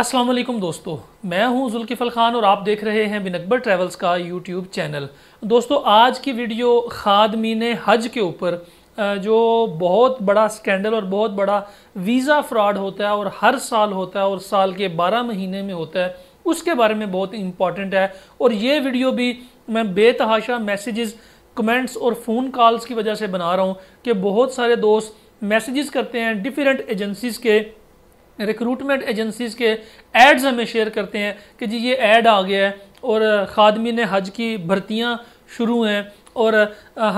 अस्सलाम वालेकुम दोस्तों मैं हूं जुल्किफ़ल ख़ान और आप देख रहे हैं बिन अकबर ट्रैवल्स का यूट्यूब चैनल दोस्तों आज की वीडियो खाद हज के ऊपर जो बहुत बड़ा स्कैंडल और बहुत बड़ा वीज़ा फ्रॉड होता है और हर साल होता है और साल के 12 महीने में होता है उसके बारे में बहुत इम्पॉर्टेंट है और ये वीडियो भी मैं बेतहाशा मैसेजेस कमेंट्स और फ़ोन कॉल्स की वजह से बना रहा हूँ कि बहुत सारे दोस्त मैसेजेस करते हैं डिफरेंट एजेंसीज़ के रिक्रूटमेंट एजेंसीज़ के एड्स हमें शेयर करते हैं कि जी ये ऐड आ गया है और खादमी ने हज की भर्तियाँ शुरू हैं और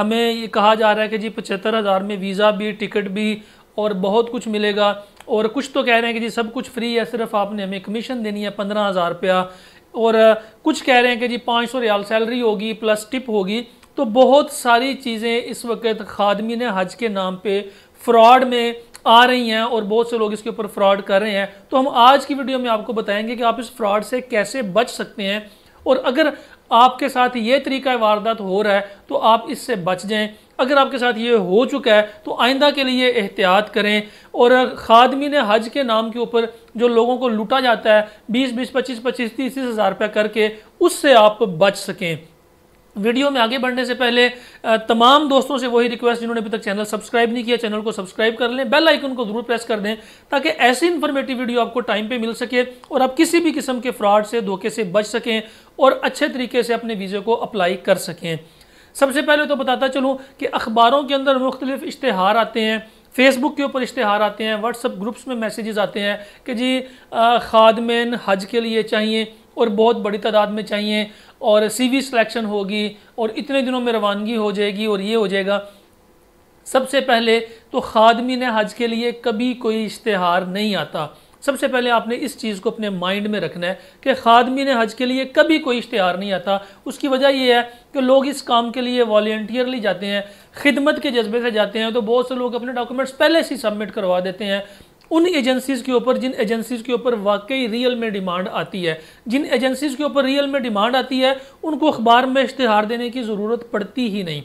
हमें ये कहा जा रहा है कि जी पचहत्तर हज़ार में वीज़ा भी टिकट भी और बहुत कुछ मिलेगा और कुछ तो कह रहे हैं कि जी सब कुछ फ्री है सिर्फ आपने हमें कमीशन देनी है पंद्रह हज़ार रुपया और कुछ कह रहे हैं कि जी पाँच सौ रियाल सैलरी होगी प्लस टिप होगी तो बहुत सारी चीज़ें इस वक्त खादमी ने हज के नाम पे फ्रॉड में आ रही हैं और बहुत से लोग इसके ऊपर फ्रॉड कर रहे हैं तो हम आज की वीडियो में आपको बताएंगे कि आप इस फ्रॉड से कैसे बच सकते हैं और अगर आपके साथ ये तरीका वारदात हो रहा है तो आप इससे बच जाएं अगर आपके साथ ये हो चुका है तो आइंदा के लिए एहतियात करें और खादमी ने हज के नाम के ऊपर जो लोगों को लूटा जाता है बीस बीस पच्चीस पच्चीस तीस तीस हज़ार रुपया करके उससे आप बच सकें वीडियो में आगे बढ़ने से पहले तमाम दोस्तों से वही रिक्वेस्ट जिन्होंने अभी तक चैनल सब्सक्राइब नहीं किया चैनल को सब्सक्राइब कर लें बेल आइकन को जरूर प्रेस कर दें ताकि ऐसी इन्फॉर्मेटिव वीडियो आपको टाइम पे मिल सके और आप किसी भी किस्म के फ्रॉड से धोखे से बच सकें और अच्छे तरीके से अपने वीज़े को अप्लाई कर सकें सबसे पहले तो बताता चलूँ कि अखबारों के अंदर मुख्तलिफ इश्तहार आते हैं फेसबुक के ऊपर इश्तहार आते हैं व्हाट्सअप ग्रुप्स में मैसेजेस आते हैं कि जी खादमेन हज के लिए चाहिए और बहुत बड़ी तादाद में चाहिए और सीवी सिलेक्शन होगी और इतने दिनों में रवानगी हो जाएगी और ये हो जाएगा सबसे पहले तो खादमी ने हज के लिए कभी कोई इश्तहार नहीं आता सबसे पहले आपने इस चीज़ को अपने माइंड में रखना है कि खादमी ने हज के लिए कभी कोई इश्तहार नहीं आता उसकी वजह यह है कि लोग इस काम के लिए वॉल्टियरली जाते हैं खिदमत के जज्बे से जाते हैं तो बहुत से लोग अपने डॉक्यूमेंट्स पहले से सबमिट करवा देते हैं उन एजेंसीज के ऊपर जिन एजेंसीज के ऊपर वाकई रियल में डिमांड आती है जिन एजेंसीज के ऊपर रियल में डिमांड आती है उनको अखबार में इश्तहार देने की ज़रूरत पड़ती ही नहीं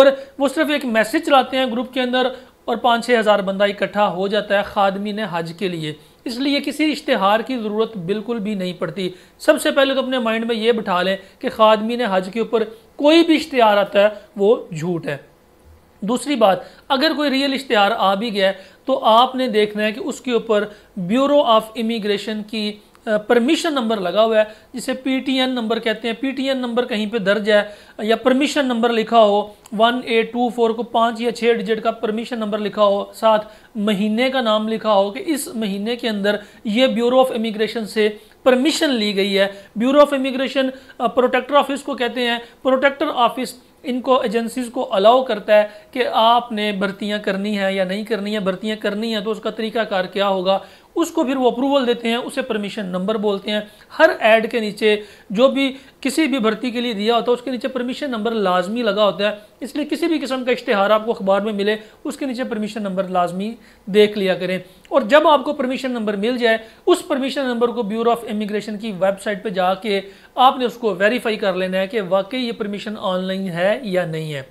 और वो सिर्फ एक मैसेज चलाते हैं ग्रुप के अंदर और पाँच छः हज़ार बंदा इकट्ठा हो जाता है खादमी ने हज के लिए इसलिए किसी इश्तहार की ज़रूरत बिल्कुल भी नहीं पड़ती सबसे पहले तो अपने माइंड में ये बिठा लें कि खादमी ने हज के ऊपर कोई भी इश्तहार आता है वो झूठ है दूसरी बात अगर कोई रियल इश्तहार आ भी गया तो आपने देखना है कि उसके ऊपर ब्यूरो ऑफ इमिग्रेशन की परमिशन नंबर लगा हुआ है जिसे पीटीएन नंबर कहते हैं पीटीएन नंबर कहीं पे दर्ज है या परमिशन नंबर लिखा हो वन एट टू फोर को पाँच या छः डिजिट का परमिशन नंबर लिखा हो साथ महीने का नाम लिखा हो कि इस महीने के अंदर ये ब्यूरो ऑफ इमिग्रेशन से परमिशन ली गई है bureau of immigration protector office को कहते हैं प्रोटेक्टर ऑफिस इनको एजेंसीज़ को अलाउ करता है कि आपने भर्तियाँ करनी है या नहीं करनी है भर्तियाँ करनी है तो उसका तरीकाकार क्या होगा उसको फिर वो अप्रूवल देते हैं उसे परमिशन नंबर बोलते हैं हर ऐड के नीचे जो भी किसी भी भर्ती के लिए दिया होता है उसके नीचे परमिशन नंबर लाजमी लगा होता है इसलिए किसी भी किस्म का इश्तहार आपको अखबार में मिले उसके नीचे परमिशन नंबर लाजमी देख लिया करें और जब आपको परमिशन नंबर मिल जाए उस परमिशन नंबर को ब्यूरो ऑफ इमिग्रेशन की वेबसाइट पर जाके आपने उसको वेरीफाई कर लेना है कि वाकई ये परमिशन ऑनलाइन है या नहीं है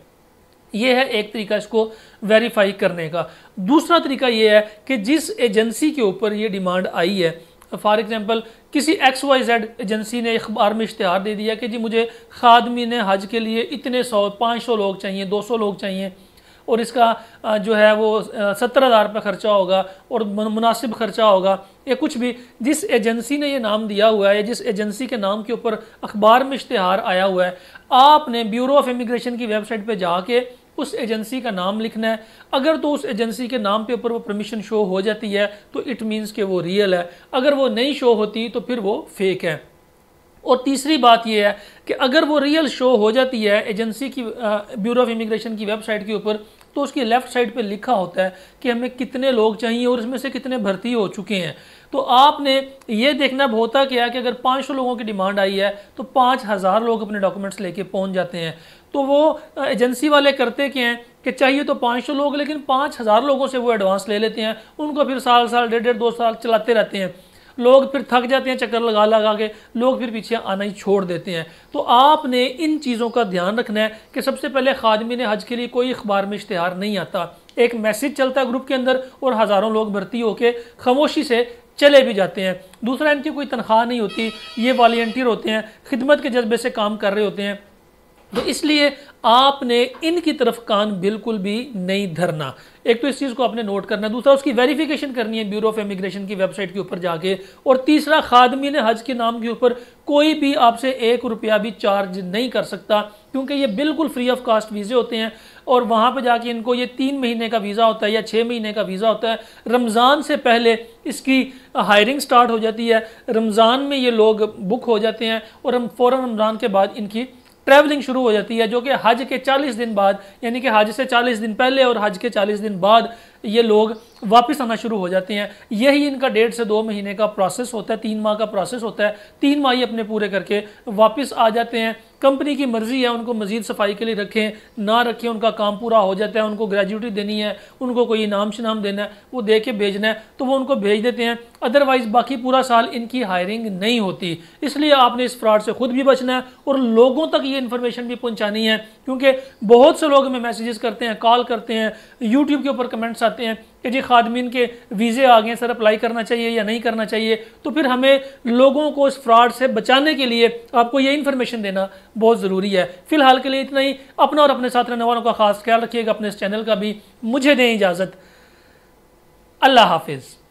ये है एक तरीका इसको वेरीफाई करने का दूसरा तरीका ये है कि जिस एजेंसी के ऊपर ये डिमांड आई है फॉर एग्ज़ाम्पल किसी एक्स वाई जेड एजेंसी ने अखबार में इश्तहार दे दिया कि जी मुझे खादमी ने हज के लिए इतने सौ पाँच सौ लोग चाहिए दो सौ लोग चाहिए और इसका जो है वो सत्तर हज़ार रुपये खर्चा होगा और मुनासिब खर्चा होगा या कुछ भी जिस एजेंसी ने ये नाम दिया हुआ है या जिस एजेंसी के नाम के ऊपर अखबार में इश्तहार आया हुआ है आपने ब्यूरो ऑफ इमिग्रेशन की वेबसाइट पर जाके उस एजेंसी का नाम लिखना है अगर तो उस एजेंसी के नाम पे ऊपर वो परमिशन शो हो जाती है तो इट मीन्स के वो रियल है अगर वो नहीं शो होती तो फिर वो फेक है और तीसरी बात यह है कि अगर वो रियल शो हो जाती है एजेंसी की ब्यूरो ऑफ इमिग्रेशन की वेबसाइट के ऊपर तो उसकी लेफ़्ट साइड पे लिखा होता है कि हमें कितने लोग चाहिए और इसमें से कितने भर्ती हो चुके हैं तो आपने ये देखना होता क्या कि अगर 500 लोगों की डिमांड आई है तो 5000 लोग अपने डॉक्यूमेंट्स लेके पहुंच जाते हैं तो वो एजेंसी वाले करते क्या हैं कि चाहिए तो पाँच सौ लोग लेकिन पाँच हज़ार लोगों से वो एडवांस ले लेते हैं उनको फिर साल साल डेढ़ डेढ़ दो साल चलाते रहते हैं लोग फिर थक जाते हैं चक्कर लगा लगा के लोग फिर पीछे आना ही छोड़ देते हैं तो आपने इन चीज़ों का ध्यान रखना है कि सबसे पहले खादमी ने हज के लिए कोई अखबार में इश्तहार नहीं आता एक मैसेज चलता है ग्रुप के अंदर और हज़ारों लोग भर्ती होकर खामोशी से चले भी जाते हैं दूसरा इनकी कोई तनख्वाह नहीं होती ये वॉल्टियर होते हैं खिदमत के जज्बे से काम कर रहे होते हैं तो इसलिए आपने इनकी तरफ कान बिल्कुल भी नहीं धरना एक तो इस चीज़ को आपने नोट करना दूसरा उसकी वेरिफिकेशन करनी है ब्यूरो ऑफ इमिग्रेशन की वेबसाइट के ऊपर जाके और तीसरा खादमी ने हज के नाम के ऊपर कोई भी आपसे एक रुपया भी चार्ज नहीं कर सकता क्योंकि ये बिल्कुल फ्री ऑफ कास्ट वीज़े होते हैं और वहाँ पर जाके इनको ये तीन महीने का वीज़ा होता है या छः महीने का वीज़ा होता है रमज़ान से पहले इसकी हायरिंग स्टार्ट हो जाती है रमज़ान में ये लोग बुक हो जाते हैं और हम फ़ौर रमज़ान के बाद इनकी ट्रैवलिंग शुरू हो जाती है जो कि हज के 40 दिन बाद यानी कि हज से 40 दिन पहले और हज के 40 दिन बाद ये लोग वापस आना शुरू हो जाती हैं यही इनका डेढ़ से दो महीने का प्रोसेस होता है तीन माह का प्रोसेस होता है तीन माह ही अपने पूरे करके वापस आ जाते हैं कंपनी की मर्ज़ी है उनको मजीद सफाई के लिए रखें ना रखें उनका काम पूरा हो जाता है उनको ग्रेजुटी देनी है उनको कोई इनाम शनाम देना है वो दे के भेजना है तो वो उनको भेज देते हैं अदरवाइज़ बाकी पूरा साल इनकी हायरिंग नहीं होती इसलिए आपने इस फ्रॉड से खुद भी बचना है और लोगों तक ये इन्फॉर्मेशन भी पहुँचानी है क्योंकि बहुत से लोग हमें मैसेजेस करते हैं कॉल करते हैं यूट्यूब के ऊपर कमेंट्स आते हैं कि जी खादमीन के वीज़े आ गए सर अप्लाई करना चाहिए या नहीं करना चाहिए तो फिर हमें लोगों को इस फ्रॉड से बचाने के लिए आपको ये इन्फॉर्मेशन देना बहुत ज़रूरी है फिलहाल के लिए इतना ही अपना और अपने साथ रहने वालों का खास ख्याल रखिएगा अपने इस चैनल का भी मुझे दें इजाज़त अल्लाह हाफिज़